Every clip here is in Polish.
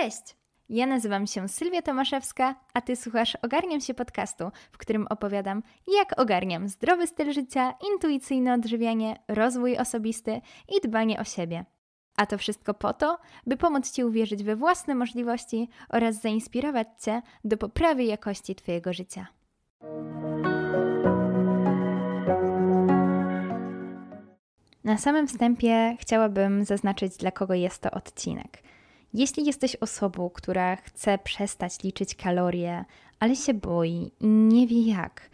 Cześć! Ja nazywam się Sylwia Tomaszewska, a ty słuchasz Ogarniam się podcastu, w którym opowiadam, jak ogarniam zdrowy styl życia, intuicyjne odżywianie, rozwój osobisty i dbanie o siebie. A to wszystko po to, by pomóc ci uwierzyć we własne możliwości oraz zainspirować cię do poprawy jakości twojego życia. Na samym wstępie chciałabym zaznaczyć, dla kogo jest to odcinek – jeśli jesteś osobą, która chce przestać liczyć kalorie, ale się boi i nie wie jak,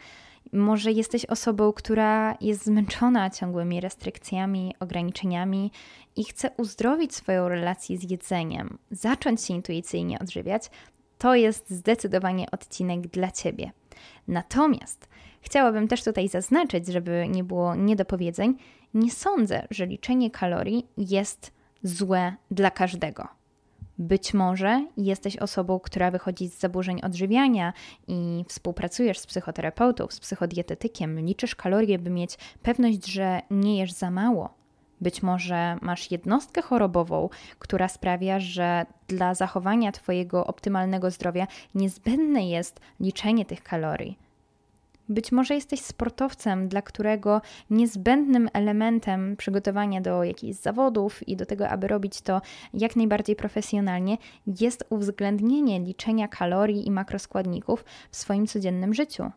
może jesteś osobą, która jest zmęczona ciągłymi restrykcjami, ograniczeniami i chce uzdrowić swoją relację z jedzeniem, zacząć się intuicyjnie odżywiać, to jest zdecydowanie odcinek dla Ciebie. Natomiast chciałabym też tutaj zaznaczyć, żeby nie było niedopowiedzeń, nie sądzę, że liczenie kalorii jest złe dla każdego. Być może jesteś osobą, która wychodzi z zaburzeń odżywiania i współpracujesz z psychoterapeutą, z psychodietetykiem, liczysz kalorie, by mieć pewność, że nie jesz za mało. Być może masz jednostkę chorobową, która sprawia, że dla zachowania Twojego optymalnego zdrowia niezbędne jest liczenie tych kalorii być może jesteś sportowcem, dla którego niezbędnym elementem przygotowania do jakichś zawodów i do tego, aby robić to jak najbardziej profesjonalnie, jest uwzględnienie liczenia kalorii i makroskładników w swoim codziennym życiu.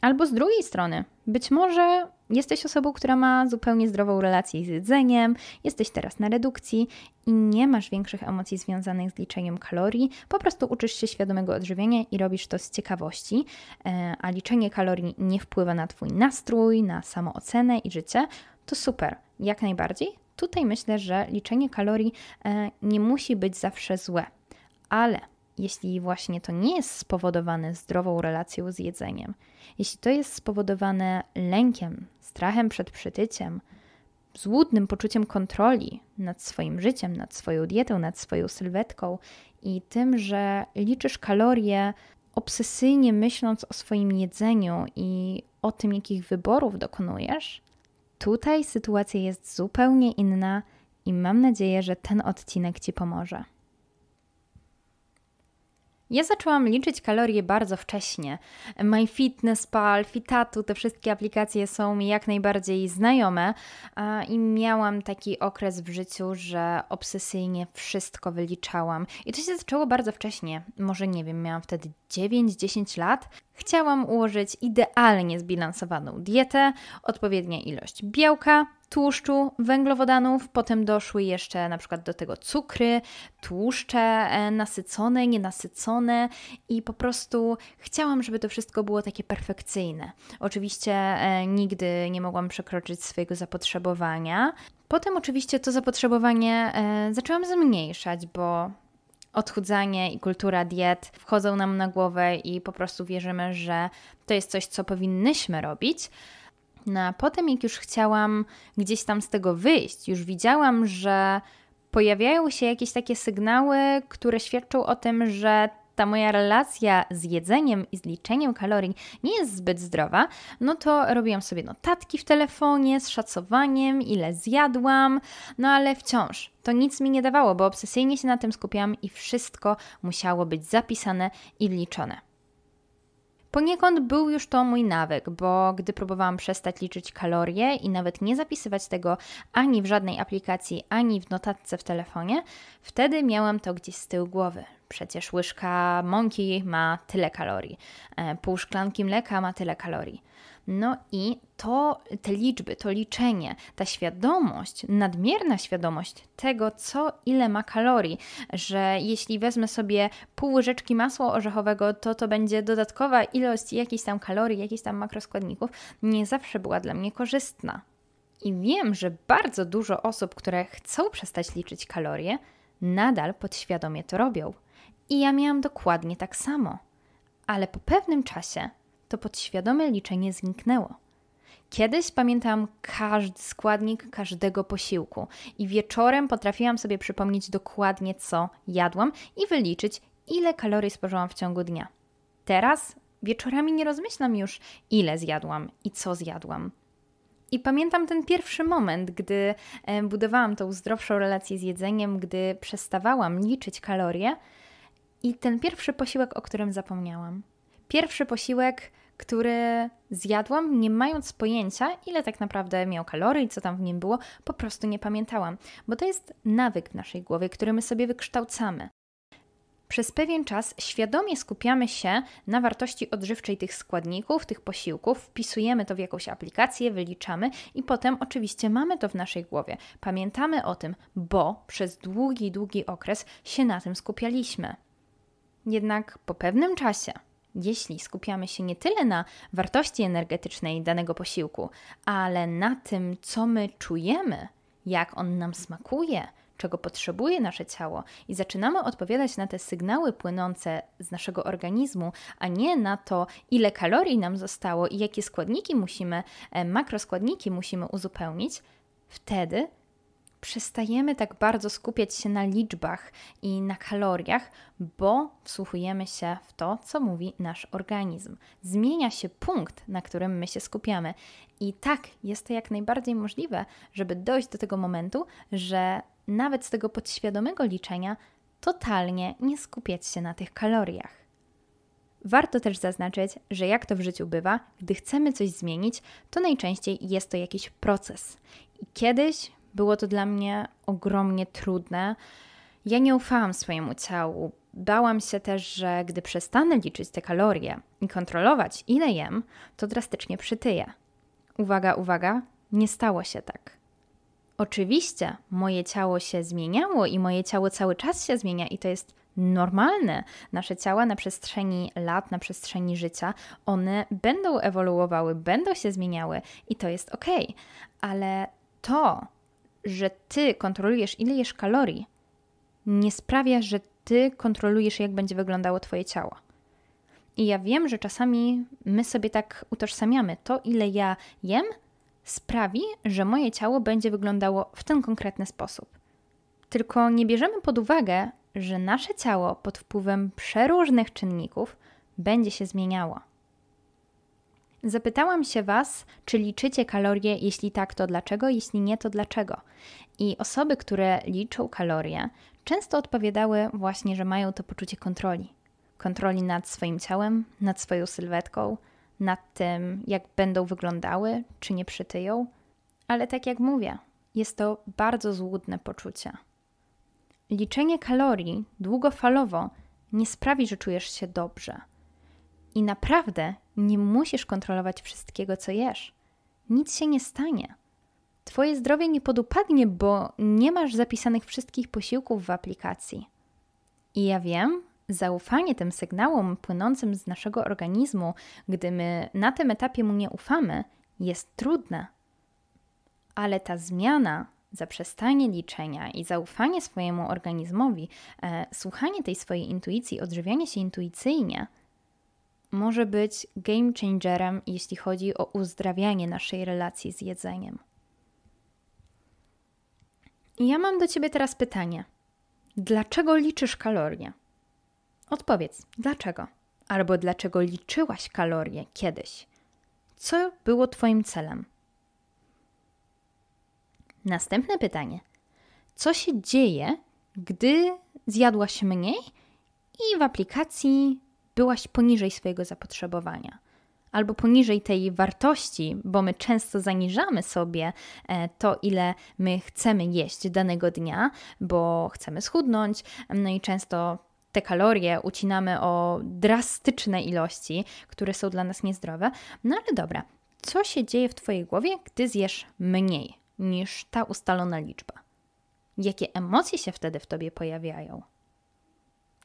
Albo z drugiej strony, być może Jesteś osobą, która ma zupełnie zdrową relację z jedzeniem, jesteś teraz na redukcji i nie masz większych emocji związanych z liczeniem kalorii, po prostu uczysz się świadomego odżywiania i robisz to z ciekawości, e, a liczenie kalorii nie wpływa na Twój nastrój, na samoocenę i życie, to super, jak najbardziej. Tutaj myślę, że liczenie kalorii e, nie musi być zawsze złe, ale jeśli właśnie to nie jest spowodowane zdrową relacją z jedzeniem, jeśli to jest spowodowane lękiem, strachem przed przytyciem, złudnym poczuciem kontroli nad swoim życiem, nad swoją dietą, nad swoją sylwetką i tym, że liczysz kalorie obsesyjnie myśląc o swoim jedzeniu i o tym, jakich wyborów dokonujesz, tutaj sytuacja jest zupełnie inna i mam nadzieję, że ten odcinek Ci pomoże. Ja zaczęłam liczyć kalorie bardzo wcześnie. MyFitnessPal, Fitatu, te wszystkie aplikacje są mi jak najbardziej znajome i miałam taki okres w życiu, że obsesyjnie wszystko wyliczałam. I to się zaczęło bardzo wcześnie. Może nie wiem, miałam wtedy 9-10 lat. Chciałam ułożyć idealnie zbilansowaną dietę, odpowiednia ilość białka, tłuszczu, węglowodanów, potem doszły jeszcze na przykład do tego cukry, tłuszcze e, nasycone, nienasycone i po prostu chciałam, żeby to wszystko było takie perfekcyjne. Oczywiście e, nigdy nie mogłam przekroczyć swojego zapotrzebowania. Potem oczywiście to zapotrzebowanie e, zaczęłam zmniejszać, bo odchudzanie i kultura diet wchodzą nam na głowę i po prostu wierzymy, że to jest coś, co powinnyśmy robić. No a potem, jak już chciałam gdzieś tam z tego wyjść, już widziałam, że pojawiają się jakieś takie sygnały, które świadczą o tym, że ta moja relacja z jedzeniem i z liczeniem kalorii nie jest zbyt zdrowa, no to robiłam sobie notatki w telefonie z szacowaniem, ile zjadłam, no ale wciąż to nic mi nie dawało, bo obsesyjnie się na tym skupiałam i wszystko musiało być zapisane i liczone. Poniekąd był już to mój nawyk, bo gdy próbowałam przestać liczyć kalorie i nawet nie zapisywać tego ani w żadnej aplikacji, ani w notatce w telefonie, wtedy miałam to gdzieś z tyłu głowy. Przecież łyżka mąki ma tyle kalorii, e, pół szklanki mleka ma tyle kalorii. No i to, te liczby, to liczenie, ta świadomość, nadmierna świadomość tego, co ile ma kalorii, że jeśli wezmę sobie pół łyżeczki masła orzechowego, to to będzie dodatkowa ilość jakichś tam kalorii, jakichś tam makroskładników, nie zawsze była dla mnie korzystna. I wiem, że bardzo dużo osób, które chcą przestać liczyć kalorie, nadal podświadomie to robią. I ja miałam dokładnie tak samo. Ale po pewnym czasie to podświadome liczenie zniknęło. Kiedyś pamiętam każdy składnik każdego posiłku i wieczorem potrafiłam sobie przypomnieć dokładnie, co jadłam i wyliczyć, ile kalorii spożyłam w ciągu dnia. Teraz wieczorami nie rozmyślam już, ile zjadłam i co zjadłam. I pamiętam ten pierwszy moment, gdy e, budowałam tą zdrowszą relację z jedzeniem, gdy przestawałam liczyć kalorie i ten pierwszy posiłek, o którym zapomniałam. Pierwszy posiłek, który zjadłam, nie mając pojęcia, ile tak naprawdę miał kalorii, co tam w nim było, po prostu nie pamiętałam, bo to jest nawyk w naszej głowie, który my sobie wykształcamy. Przez pewien czas świadomie skupiamy się na wartości odżywczej tych składników, tych posiłków, wpisujemy to w jakąś aplikację, wyliczamy i potem oczywiście mamy to w naszej głowie. Pamiętamy o tym, bo przez długi, długi okres się na tym skupialiśmy. Jednak po pewnym czasie jeśli skupiamy się nie tyle na wartości energetycznej danego posiłku, ale na tym, co my czujemy, jak on nam smakuje, czego potrzebuje nasze ciało i zaczynamy odpowiadać na te sygnały płynące z naszego organizmu, a nie na to, ile kalorii nam zostało i jakie składniki musimy, e, makroskładniki musimy uzupełnić, wtedy przestajemy tak bardzo skupiać się na liczbach i na kaloriach, bo wsłuchujemy się w to, co mówi nasz organizm. Zmienia się punkt, na którym my się skupiamy. I tak, jest to jak najbardziej możliwe, żeby dojść do tego momentu, że nawet z tego podświadomego liczenia totalnie nie skupiać się na tych kaloriach. Warto też zaznaczyć, że jak to w życiu bywa, gdy chcemy coś zmienić, to najczęściej jest to jakiś proces. I kiedyś było to dla mnie ogromnie trudne. Ja nie ufałam swojemu ciału. Bałam się też, że gdy przestanę liczyć te kalorie i kontrolować, ile jem, to drastycznie przytyję. Uwaga, uwaga, nie stało się tak. Oczywiście moje ciało się zmieniało i moje ciało cały czas się zmienia i to jest normalne. Nasze ciała na przestrzeni lat, na przestrzeni życia, one będą ewoluowały, będą się zmieniały i to jest ok. Ale to, że ty kontrolujesz, ile jesz kalorii, nie sprawia, że ty kontrolujesz, jak będzie wyglądało twoje ciało. I ja wiem, że czasami my sobie tak utożsamiamy. To, ile ja jem, sprawi, że moje ciało będzie wyglądało w ten konkretny sposób. Tylko nie bierzemy pod uwagę, że nasze ciało pod wpływem przeróżnych czynników będzie się zmieniało. Zapytałam się Was, czy liczycie kalorie, jeśli tak, to dlaczego, jeśli nie, to dlaczego. I osoby, które liczą kalorie, często odpowiadały właśnie, że mają to poczucie kontroli. Kontroli nad swoim ciałem, nad swoją sylwetką, nad tym, jak będą wyglądały, czy nie przytyją. Ale tak jak mówię, jest to bardzo złudne poczucie. Liczenie kalorii długofalowo nie sprawi, że czujesz się dobrze – i naprawdę nie musisz kontrolować wszystkiego, co jesz. Nic się nie stanie. Twoje zdrowie nie podupadnie, bo nie masz zapisanych wszystkich posiłków w aplikacji. I ja wiem, zaufanie tym sygnałom płynącym z naszego organizmu, gdy my na tym etapie mu nie ufamy, jest trudne. Ale ta zmiana, zaprzestanie liczenia i zaufanie swojemu organizmowi, e, słuchanie tej swojej intuicji, odżywianie się intuicyjnie – może być game changerem, jeśli chodzi o uzdrawianie naszej relacji z jedzeniem. I ja mam do ciebie teraz pytanie: dlaczego liczysz kalorie? Odpowiedz: dlaczego? Albo dlaczego liczyłaś kalorie kiedyś? Co było Twoim celem? Następne pytanie: co się dzieje, gdy zjadłaś mniej i w aplikacji byłaś poniżej swojego zapotrzebowania albo poniżej tej wartości, bo my często zaniżamy sobie e, to, ile my chcemy jeść danego dnia, bo chcemy schudnąć, no i często te kalorie ucinamy o drastyczne ilości, które są dla nas niezdrowe. No ale dobra, co się dzieje w Twojej głowie, gdy zjesz mniej niż ta ustalona liczba? Jakie emocje się wtedy w Tobie pojawiają?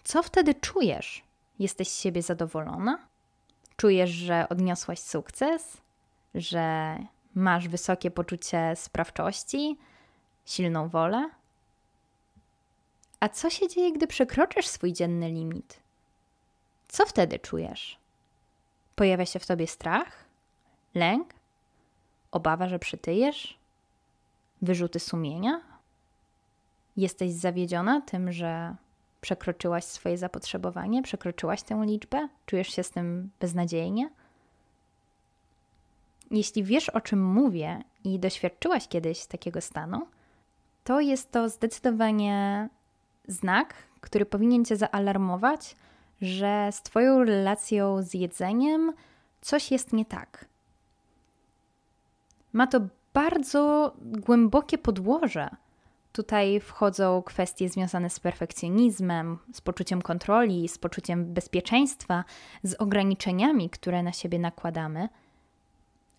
Co wtedy czujesz? Jesteś z siebie zadowolona? Czujesz, że odniosłaś sukces? Że masz wysokie poczucie sprawczości, silną wolę? A co się dzieje, gdy przekroczysz swój dzienny limit? Co wtedy czujesz? Pojawia się w tobie strach, lęk, obawa, że przytyjesz, wyrzuty sumienia? Jesteś zawiedziona tym, że Przekroczyłaś swoje zapotrzebowanie? Przekroczyłaś tę liczbę? Czujesz się z tym beznadziejnie? Jeśli wiesz, o czym mówię i doświadczyłaś kiedyś takiego stanu, to jest to zdecydowanie znak, który powinien cię zaalarmować, że z Twoją relacją z jedzeniem coś jest nie tak. Ma to bardzo głębokie podłoże Tutaj wchodzą kwestie związane z perfekcjonizmem, z poczuciem kontroli, z poczuciem bezpieczeństwa, z ograniczeniami, które na siebie nakładamy.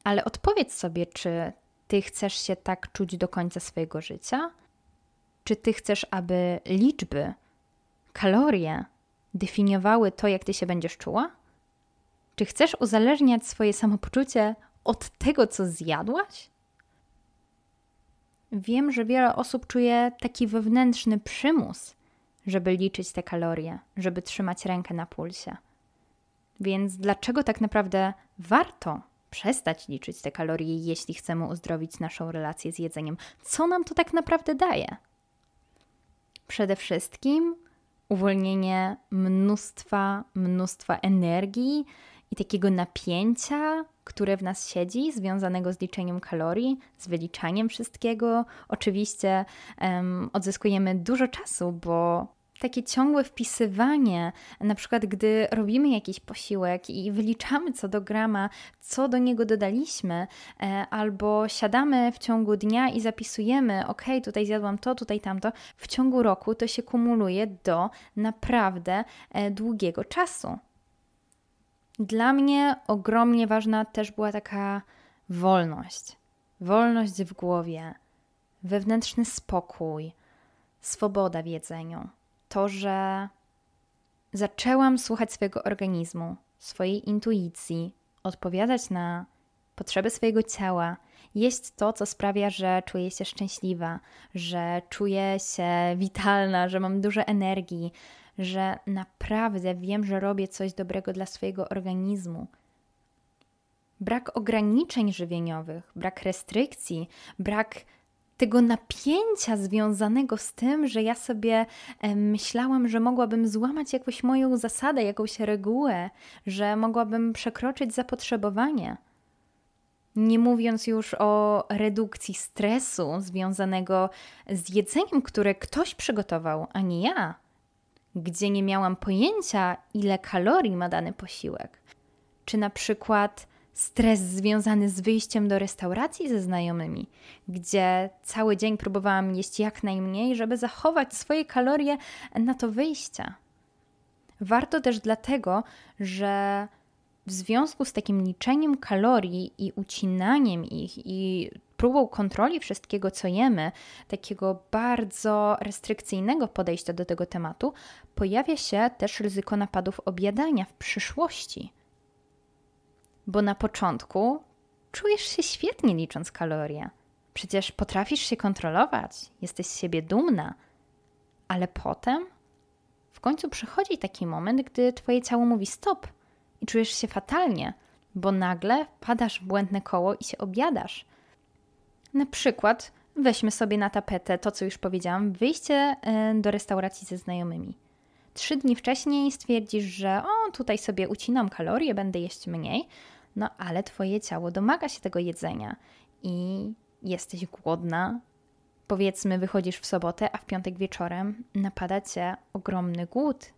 Ale odpowiedz sobie, czy ty chcesz się tak czuć do końca swojego życia? Czy ty chcesz, aby liczby, kalorie definiowały to, jak ty się będziesz czuła? Czy chcesz uzależniać swoje samopoczucie od tego, co zjadłaś? Wiem, że wiele osób czuje taki wewnętrzny przymus, żeby liczyć te kalorie, żeby trzymać rękę na pulsie. Więc dlaczego tak naprawdę warto przestać liczyć te kalorie, jeśli chcemy uzdrowić naszą relację z jedzeniem? Co nam to tak naprawdę daje? Przede wszystkim uwolnienie mnóstwa, mnóstwa energii i takiego napięcia, które w nas siedzi, związanego z liczeniem kalorii, z wyliczaniem wszystkiego. Oczywiście um, odzyskujemy dużo czasu, bo takie ciągłe wpisywanie, na przykład gdy robimy jakiś posiłek i wyliczamy co do grama, co do niego dodaliśmy, e, albo siadamy w ciągu dnia i zapisujemy, ok, tutaj zjadłam to, tutaj tamto, w ciągu roku to się kumuluje do naprawdę e, długiego czasu. Dla mnie ogromnie ważna też była taka wolność. Wolność w głowie, wewnętrzny spokój, swoboda w jedzeniu. To, że zaczęłam słuchać swojego organizmu, swojej intuicji, odpowiadać na potrzeby swojego ciała, jeść to, co sprawia, że czuję się szczęśliwa, że czuję się witalna, że mam dużo energii, że naprawdę wiem, że robię coś dobrego dla swojego organizmu. Brak ograniczeń żywieniowych, brak restrykcji, brak tego napięcia związanego z tym, że ja sobie myślałam, że mogłabym złamać jakąś moją zasadę, jakąś regułę, że mogłabym przekroczyć zapotrzebowanie. Nie mówiąc już o redukcji stresu związanego z jedzeniem, które ktoś przygotował, a nie ja gdzie nie miałam pojęcia, ile kalorii ma dany posiłek. Czy na przykład stres związany z wyjściem do restauracji ze znajomymi, gdzie cały dzień próbowałam jeść jak najmniej, żeby zachować swoje kalorie na to wyjście. Warto też dlatego, że w związku z takim liczeniem kalorii i ucinaniem ich i próbą kontroli wszystkiego, co jemy, takiego bardzo restrykcyjnego podejścia do tego tematu, pojawia się też ryzyko napadów objadania w przyszłości. Bo na początku czujesz się świetnie licząc kalorie. Przecież potrafisz się kontrolować, jesteś z siebie dumna, ale potem w końcu przychodzi taki moment, gdy twoje ciało mówi stop i czujesz się fatalnie, bo nagle padasz w błędne koło i się objadasz. Na przykład weźmy sobie na tapetę to, co już powiedziałam, wyjście y, do restauracji ze znajomymi. Trzy dni wcześniej stwierdzisz, że o, tutaj sobie ucinam kalorie, będę jeść mniej, no ale twoje ciało domaga się tego jedzenia i jesteś głodna. Powiedzmy, wychodzisz w sobotę, a w piątek wieczorem napada cię ogromny głód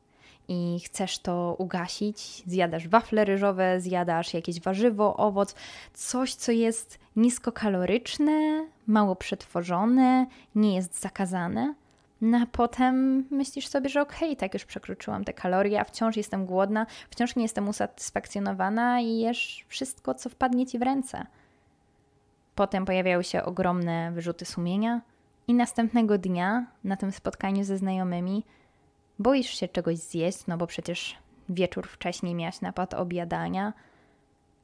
i chcesz to ugasić, zjadasz wafle ryżowe, zjadasz jakieś warzywo, owoc, coś, co jest niskokaloryczne, mało przetworzone, nie jest zakazane. No a potem myślisz sobie, że okej, okay, tak już przekroczyłam te kalorie, a wciąż jestem głodna, wciąż nie jestem usatysfakcjonowana i jesz wszystko, co wpadnie ci w ręce. Potem pojawiają się ogromne wyrzuty sumienia i następnego dnia na tym spotkaniu ze znajomymi Boisz się czegoś zjeść, no bo przecież wieczór wcześniej miałaś napad obiadania.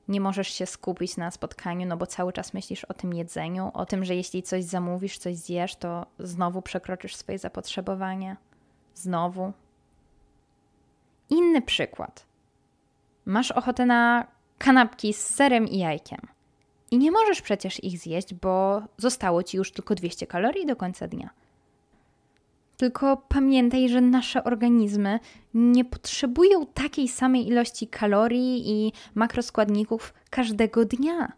Nie możesz się skupić na spotkaniu, no bo cały czas myślisz o tym jedzeniu, o tym, że jeśli coś zamówisz, coś zjesz, to znowu przekroczysz swoje zapotrzebowanie. Znowu. Inny przykład. Masz ochotę na kanapki z serem i jajkiem. I nie możesz przecież ich zjeść, bo zostało ci już tylko 200 kalorii do końca dnia. Tylko pamiętaj, że nasze organizmy nie potrzebują takiej samej ilości kalorii i makroskładników każdego dnia.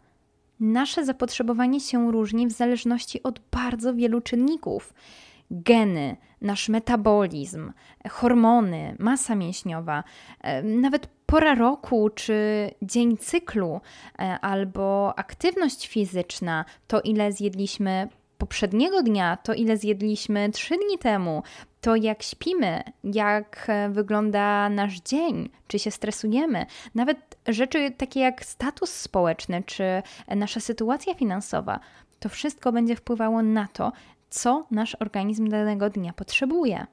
Nasze zapotrzebowanie się różni w zależności od bardzo wielu czynników geny, nasz metabolizm, hormony, masa mięśniowa, e, nawet pora roku czy dzień cyklu, e, albo aktywność fizyczna, to ile zjedliśmy poprzedniego dnia, to ile zjedliśmy trzy dni temu, to jak śpimy, jak e, wygląda nasz dzień, czy się stresujemy, nawet rzeczy takie jak status społeczny, czy nasza sytuacja finansowa, to wszystko będzie wpływało na to, co nasz organizm danego dnia potrzebuje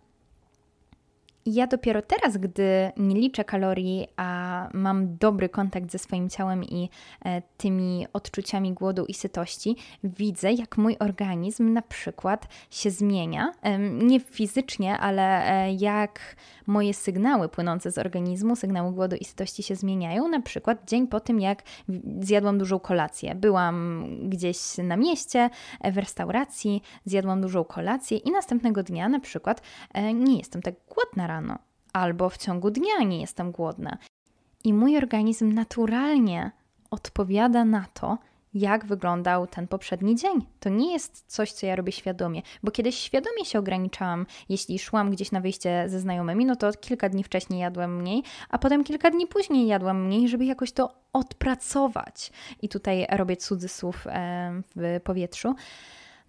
ja dopiero teraz, gdy nie liczę kalorii, a mam dobry kontakt ze swoim ciałem i e, tymi odczuciami głodu i sytości, widzę, jak mój organizm na przykład się zmienia. nie fizycznie, ale e, jak moje sygnały płynące z organizmu, sygnały głodu i sytości się zmieniają. Na przykład dzień po tym, jak zjadłam dużą kolację. Byłam gdzieś na mieście, e, w restauracji, zjadłam dużą kolację i następnego dnia na przykład e, nie jestem tak głodna rano. Albo w ciągu dnia nie jestem głodna. I mój organizm naturalnie odpowiada na to, jak wyglądał ten poprzedni dzień. To nie jest coś, co ja robię świadomie, bo kiedyś świadomie się ograniczałam. Jeśli szłam gdzieś na wyjście ze znajomymi, no to kilka dni wcześniej jadłam mniej, a potem kilka dni później jadłam mniej, żeby jakoś to odpracować. I tutaj robię cudzysłów w powietrzu.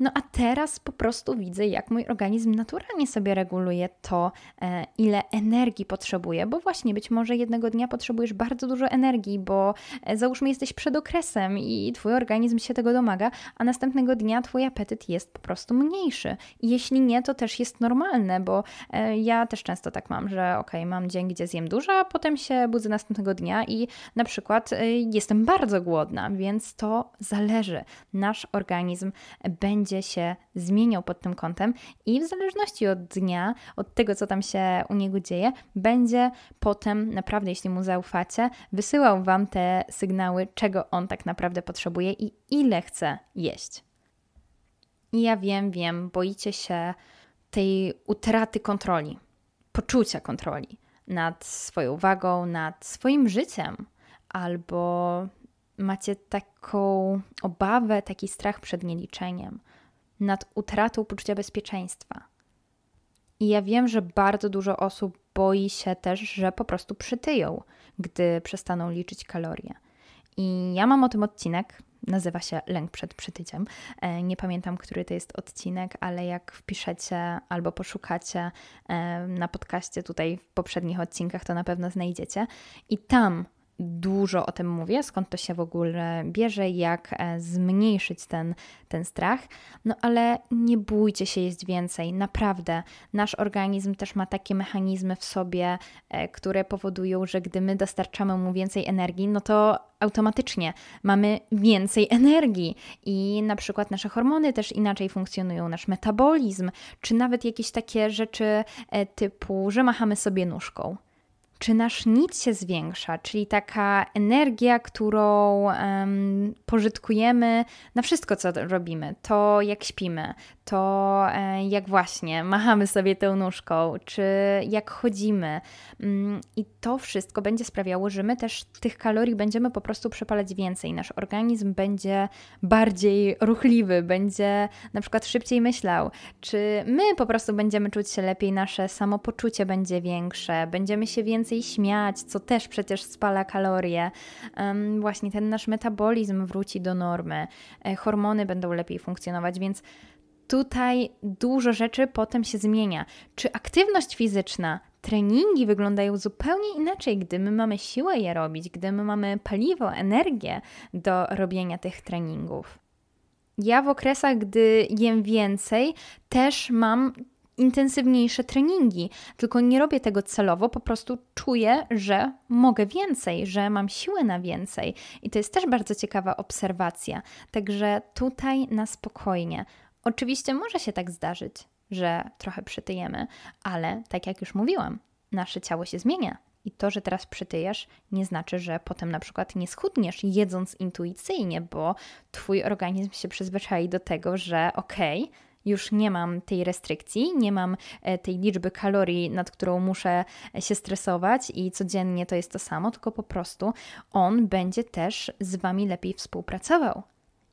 No a teraz po prostu widzę, jak mój organizm naturalnie sobie reguluje to, e, ile energii potrzebuje, bo właśnie być może jednego dnia potrzebujesz bardzo dużo energii, bo e, załóżmy jesteś przed okresem i twój organizm się tego domaga, a następnego dnia twój apetyt jest po prostu mniejszy. jeśli nie, to też jest normalne, bo e, ja też często tak mam, że ok, mam dzień, gdzie zjem dużo, a potem się budzę następnego dnia i na przykład jestem bardzo głodna, więc to zależy. Nasz organizm będzie będzie się zmieniał pod tym kątem i w zależności od dnia, od tego, co tam się u niego dzieje, będzie potem naprawdę, jeśli mu zaufacie, wysyłał Wam te sygnały, czego on tak naprawdę potrzebuje i ile chce jeść. I ja wiem, wiem, boicie się tej utraty kontroli, poczucia kontroli nad swoją wagą, nad swoim życiem, albo macie taką obawę, taki strach przed nieliczeniem, nad utratą poczucia bezpieczeństwa. I ja wiem, że bardzo dużo osób boi się też, że po prostu przytyją, gdy przestaną liczyć kalorie. I ja mam o tym odcinek, nazywa się Lęk przed przytyciem. E, nie pamiętam, który to jest odcinek, ale jak wpiszecie albo poszukacie e, na podcaście tutaj w poprzednich odcinkach, to na pewno znajdziecie. I tam dużo o tym mówię, skąd to się w ogóle bierze, jak e, zmniejszyć ten, ten strach. No ale nie bójcie się, jest więcej, naprawdę. Nasz organizm też ma takie mechanizmy w sobie, e, które powodują, że gdy my dostarczamy mu więcej energii, no to automatycznie mamy więcej energii i na przykład nasze hormony też inaczej funkcjonują, nasz metabolizm, czy nawet jakieś takie rzeczy e, typu, że machamy sobie nóżką czy nasz nic się zwiększa, czyli taka energia, którą um, pożytkujemy na wszystko, co robimy, to jak śpimy, to e, jak właśnie machamy sobie tą nóżką, czy jak chodzimy. Mm, I to wszystko będzie sprawiało, że my też tych kalorii będziemy po prostu przepalać więcej. Nasz organizm będzie bardziej ruchliwy, będzie na przykład szybciej myślał, czy my po prostu będziemy czuć się lepiej, nasze samopoczucie będzie większe, będziemy się więcej śmiać, co też przecież spala kalorie. Właśnie ten nasz metabolizm wróci do normy, e, hormony będą lepiej funkcjonować, więc tutaj dużo rzeczy potem się zmienia. Czy aktywność fizyczna, treningi wyglądają zupełnie inaczej, gdy my mamy siłę je robić, gdy my mamy paliwo, energię do robienia tych treningów. Ja w okresach, gdy jem więcej, też mam intensywniejsze treningi, tylko nie robię tego celowo, po prostu czuję, że mogę więcej, że mam siłę na więcej. I to jest też bardzo ciekawa obserwacja. Także tutaj na spokojnie. Oczywiście może się tak zdarzyć, że trochę przytyjemy, ale tak jak już mówiłam, nasze ciało się zmienia. I to, że teraz przytyjesz, nie znaczy, że potem na przykład nie schudniesz jedząc intuicyjnie, bo twój organizm się przyzwyczai do tego, że okej, okay, już nie mam tej restrykcji, nie mam e, tej liczby kalorii, nad którą muszę e, się stresować i codziennie to jest to samo, tylko po prostu on będzie też z wami lepiej współpracował.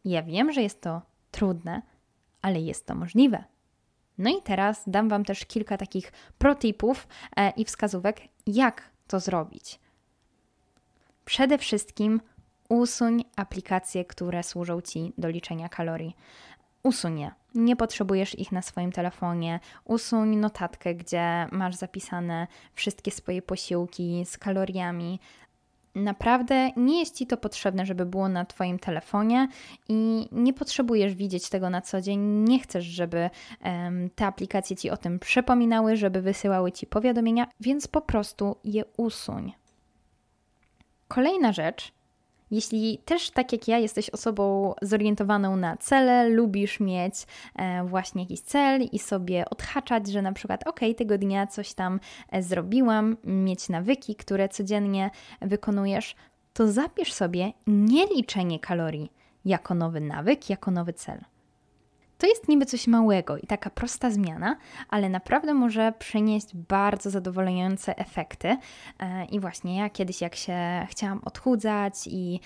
Ja wiem, że jest to trudne, ale jest to możliwe. No i teraz dam Wam też kilka takich protipów e, i wskazówek, jak to zrobić. Przede wszystkim usuń aplikacje, które służą Ci do liczenia kalorii. Usuń je. Nie potrzebujesz ich na swoim telefonie. Usuń notatkę, gdzie masz zapisane wszystkie swoje posiłki z kaloriami. Naprawdę nie jest ci to potrzebne, żeby było na Twoim telefonie i nie potrzebujesz widzieć tego na co dzień. Nie chcesz, żeby um, te aplikacje ci o tym przypominały, żeby wysyłały ci powiadomienia, więc po prostu je usuń. Kolejna rzecz, jeśli też tak jak ja jesteś osobą zorientowaną na cele, lubisz mieć e, właśnie jakiś cel i sobie odhaczać, że na przykład ok, tego dnia coś tam e, zrobiłam, mieć nawyki, które codziennie wykonujesz, to zapisz sobie nieliczenie kalorii jako nowy nawyk, jako nowy cel. To jest niby coś małego i taka prosta zmiana, ale naprawdę może przynieść bardzo zadowalające efekty. E, I właśnie ja kiedyś, jak się chciałam odchudzać i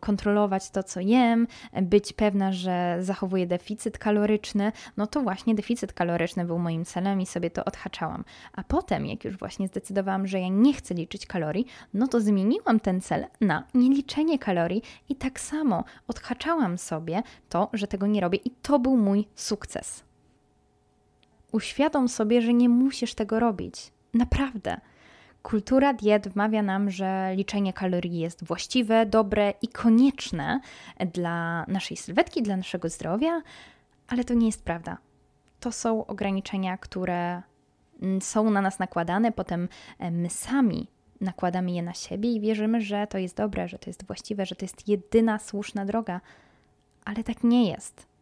kontrolować to, co jem, być pewna, że zachowuję deficyt kaloryczny, no to właśnie deficyt kaloryczny był moim celem i sobie to odhaczałam. A potem, jak już właśnie zdecydowałam, że ja nie chcę liczyć kalorii, no to zmieniłam ten cel na nieliczenie kalorii i tak samo odhaczałam sobie to, że tego nie robię i to był był mój sukces. Uświadom sobie, że nie musisz tego robić. Naprawdę. Kultura diet wmawia nam, że liczenie kalorii jest właściwe, dobre i konieczne dla naszej sylwetki, dla naszego zdrowia, ale to nie jest prawda. To są ograniczenia, które mm, są na nas nakładane, potem e, my sami nakładamy je na siebie i wierzymy, że to jest dobre, że to jest właściwe, że to jest jedyna słuszna droga. Ale tak nie jest.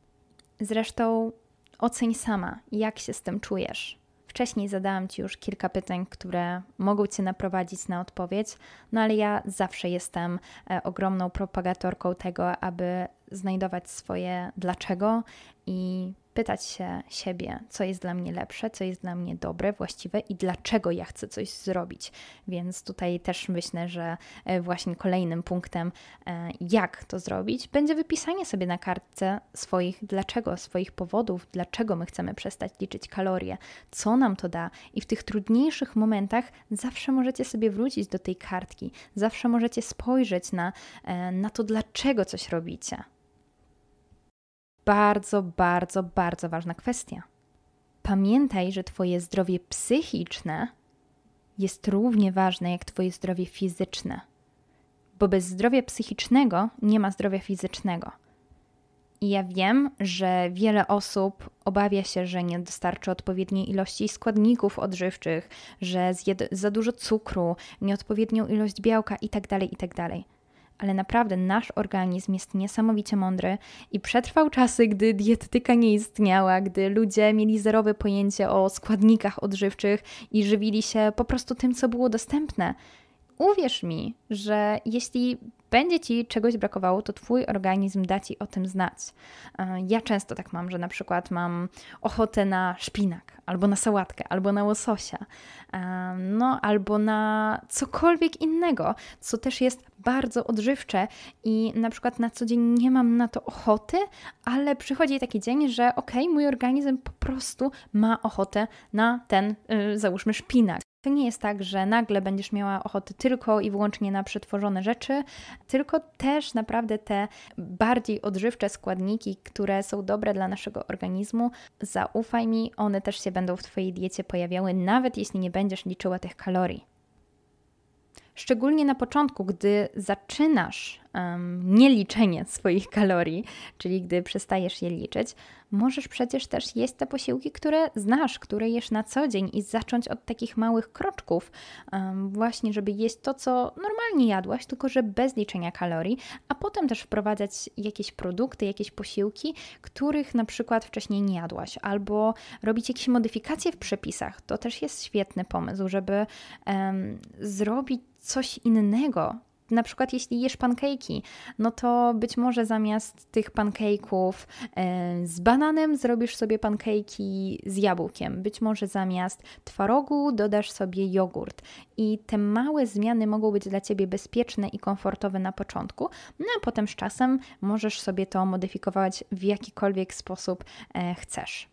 Zresztą oceń sama, jak się z tym czujesz. Wcześniej zadałam Ci już kilka pytań, które mogą Cię naprowadzić na odpowiedź, no ale ja zawsze jestem e, ogromną propagatorką tego, aby znajdować swoje dlaczego i pytać się siebie, co jest dla mnie lepsze, co jest dla mnie dobre, właściwe i dlaczego ja chcę coś zrobić. Więc tutaj też myślę, że e, właśnie kolejnym punktem, e, jak to zrobić, będzie wypisanie sobie na kartce swoich dlaczego, swoich powodów, dlaczego my chcemy przestać liczyć kalorie, co nam to da. I w tych trudniejszych momentach zawsze możecie sobie wrócić do tej kartki, zawsze możecie spojrzeć na, e, na to, dlaczego coś robicie bardzo, bardzo, bardzo ważna kwestia. Pamiętaj, że Twoje zdrowie psychiczne jest równie ważne jak Twoje zdrowie fizyczne, bo bez zdrowia psychicznego nie ma zdrowia fizycznego. I ja wiem, że wiele osób obawia się, że nie dostarczy odpowiedniej ilości składników odżywczych, że zje za dużo cukru, nieodpowiednią ilość białka itd., tak itd. Tak ale naprawdę nasz organizm jest niesamowicie mądry i przetrwał czasy, gdy dietetyka nie istniała, gdy ludzie mieli zerowe pojęcie o składnikach odżywczych i żywili się po prostu tym, co było dostępne uwierz mi, że jeśli będzie ci czegoś brakowało, to twój organizm da ci o tym znać. E, ja często tak mam, że na przykład mam ochotę na szpinak, albo na sałatkę, albo na łososia, e, no albo na cokolwiek innego, co też jest bardzo odżywcze i na przykład na co dzień nie mam na to ochoty, ale przychodzi taki dzień, że okej, okay, mój organizm po prostu ma ochotę na ten, y, załóżmy, szpinak. To nie jest tak, że nagle będziesz miała ochotę tylko i wyłącznie na przetworzone rzeczy, tylko też naprawdę te bardziej odżywcze składniki, które są dobre dla naszego organizmu, zaufaj mi, one też się będą w Twojej diecie pojawiały, nawet jeśli nie będziesz liczyła tych kalorii. Szczególnie na początku, gdy zaczynasz um, nieliczenie swoich kalorii, czyli gdy przestajesz je liczyć, możesz przecież też jeść te posiłki, które znasz, które jesz na co dzień i zacząć od takich małych kroczków, um, właśnie żeby jeść to, co normalnie jadłaś, tylko że bez liczenia kalorii, a potem też wprowadzać jakieś produkty, jakieś posiłki, których na przykład wcześniej nie jadłaś, albo robić jakieś modyfikacje w przepisach. To też jest świetny pomysł, żeby um, zrobić coś innego. Na przykład, jeśli jesz pankejki, no to być może zamiast tych pankejków e, z bananem zrobisz sobie pankejki z jabłkiem. Być może zamiast twarogu dodasz sobie jogurt. I te małe zmiany mogą być dla ciebie bezpieczne i komfortowe na początku, no a potem z czasem możesz sobie to modyfikować w jakikolwiek sposób e, chcesz.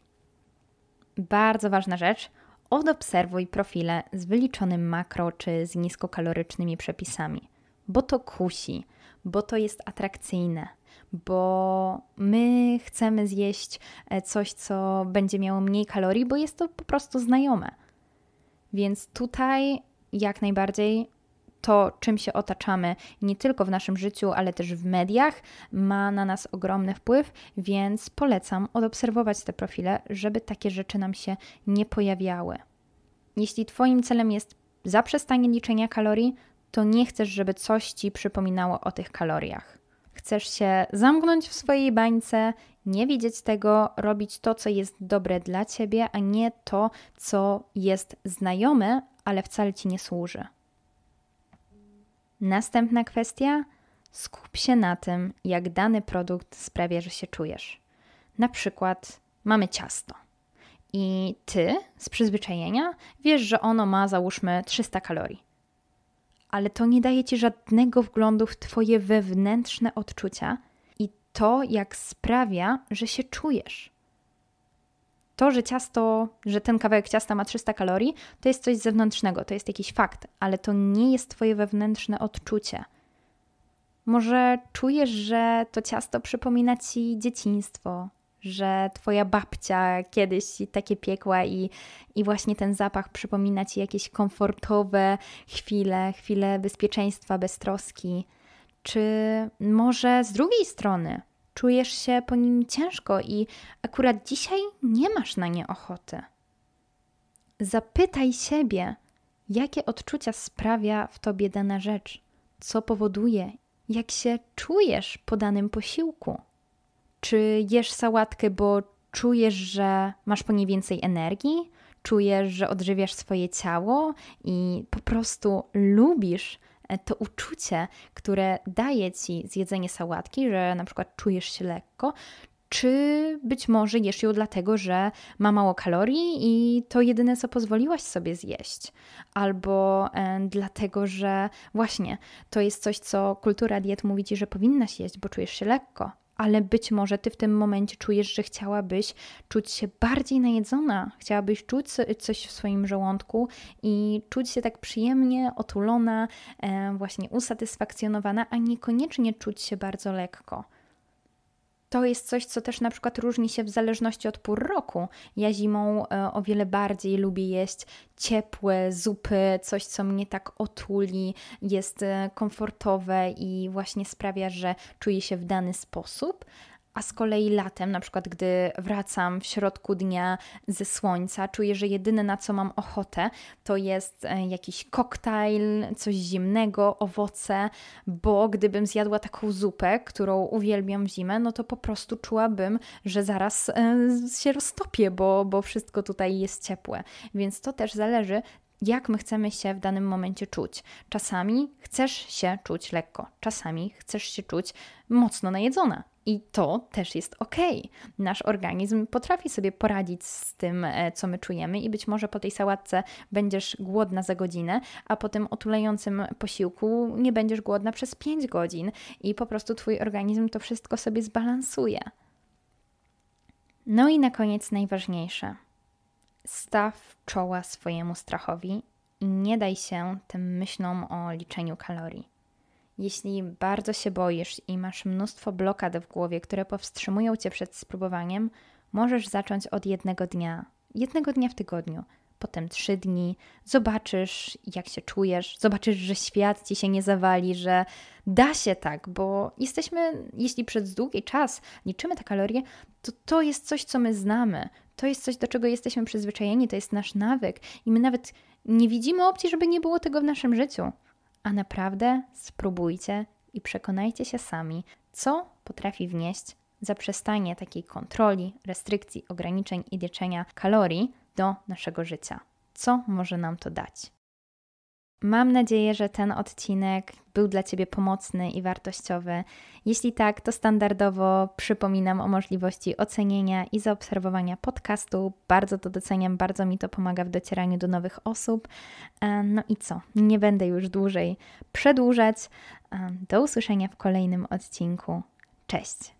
Bardzo ważna rzecz odobserwuj profile z wyliczonym makro czy z niskokalorycznymi przepisami, bo to kusi, bo to jest atrakcyjne, bo my chcemy zjeść e, coś, co będzie miało mniej kalorii, bo jest to po prostu znajome. Więc tutaj jak najbardziej to, czym się otaczamy, nie tylko w naszym życiu, ale też w mediach, ma na nas ogromny wpływ, więc polecam odobserwować te profile, żeby takie rzeczy nam się nie pojawiały. Jeśli Twoim celem jest zaprzestanie liczenia kalorii, to nie chcesz, żeby coś Ci przypominało o tych kaloriach. Chcesz się zamknąć w swojej bańce, nie widzieć tego, robić to, co jest dobre dla Ciebie, a nie to, co jest znajome, ale wcale Ci nie służy. Następna kwestia: skup się na tym, jak dany produkt sprawia, że się czujesz. Na przykład mamy ciasto. I ty z przyzwyczajenia wiesz, że ono ma załóżmy 300 kalorii. Ale to nie daje ci żadnego wglądu w twoje wewnętrzne odczucia i to, jak sprawia, że się czujesz to, że ciasto, że ten kawałek ciasta ma 300 kalorii, to jest coś zewnętrznego, to jest jakiś fakt, ale to nie jest Twoje wewnętrzne odczucie. Może czujesz, że to ciasto przypomina Ci dzieciństwo, że Twoja babcia kiedyś takie piekła i, i właśnie ten zapach przypomina Ci jakieś komfortowe chwile, chwile bezpieczeństwa, beztroski. Czy może z drugiej strony czujesz się po nim ciężko i akurat dzisiaj nie masz na nie ochoty. Zapytaj siebie, jakie odczucia sprawia w tobie dana rzecz, co powoduje, jak się czujesz po danym posiłku. Czy jesz sałatkę, bo czujesz, że masz po niej więcej energii, czujesz, że odżywiasz swoje ciało i po prostu lubisz E, to uczucie, które daje ci zjedzenie sałatki, że na przykład czujesz się lekko, czy być może jesz ją dlatego, że ma mało kalorii i to jedyne, co pozwoliłaś sobie zjeść, albo e, dlatego, że właśnie to jest coś, co kultura diet mówi ci, że powinnaś jeść, bo czujesz się lekko, ale być może ty w tym momencie czujesz, że chciałabyś czuć się bardziej najedzona, chciałabyś czuć coś w swoim żołądku i czuć się tak przyjemnie, otulona, właśnie usatysfakcjonowana, a niekoniecznie czuć się bardzo lekko to jest coś, co też na przykład różni się w zależności od pór roku. Ja zimą e, o wiele bardziej lubię jeść ciepłe zupy, coś, co mnie tak otuli, jest e, komfortowe i właśnie sprawia, że czuję się w dany sposób. A z kolei latem, na przykład gdy wracam w środku dnia ze słońca, czuję, że jedyne na co mam ochotę to jest e, jakiś koktajl, coś zimnego, owoce, bo gdybym zjadła taką zupę, którą uwielbiam w zimę, no to po prostu czułabym, że zaraz e, się roztopię, bo, bo wszystko tutaj jest ciepłe. Więc to też zależy, jak my chcemy się w danym momencie czuć. Czasami chcesz się czuć lekko, czasami chcesz się czuć mocno najedzona. I to też jest ok. Nasz organizm potrafi sobie poradzić z tym, e, co my czujemy, i być może po tej sałatce będziesz głodna za godzinę, a po tym otulającym posiłku nie będziesz głodna przez 5 godzin, i po prostu twój organizm to wszystko sobie zbalansuje. No i na koniec najważniejsze Staw czoła swojemu strachowi i nie daj się tym myślom o liczeniu kalorii. Jeśli bardzo się boisz i masz mnóstwo blokad w głowie, które powstrzymują cię przed spróbowaniem, możesz zacząć od jednego dnia, jednego dnia w tygodniu, potem trzy dni, zobaczysz, jak się czujesz, zobaczysz, że świat ci się nie zawali, że da się tak, bo jesteśmy, jeśli przez długi czas liczymy te kalorie, to to jest coś, co my znamy, to jest coś, do czego jesteśmy przyzwyczajeni, to jest nasz nawyk i my nawet nie widzimy opcji, żeby nie było tego w naszym życiu. A naprawdę spróbujcie i przekonajcie się sami, co potrafi wnieść zaprzestanie takiej kontroli, restrykcji, ograniczeń i liczenia kalorii do naszego życia. Co może nam to dać? Mam nadzieję, że ten odcinek był dla Ciebie pomocny i wartościowy. Jeśli tak, to standardowo przypominam o możliwości ocenienia i zaobserwowania podcastu. Bardzo to doceniam, bardzo mi to pomaga w docieraniu do nowych osób. E, no i co? Nie będę już dłużej przedłużać. E, do usłyszenia w kolejnym odcinku. Cześć!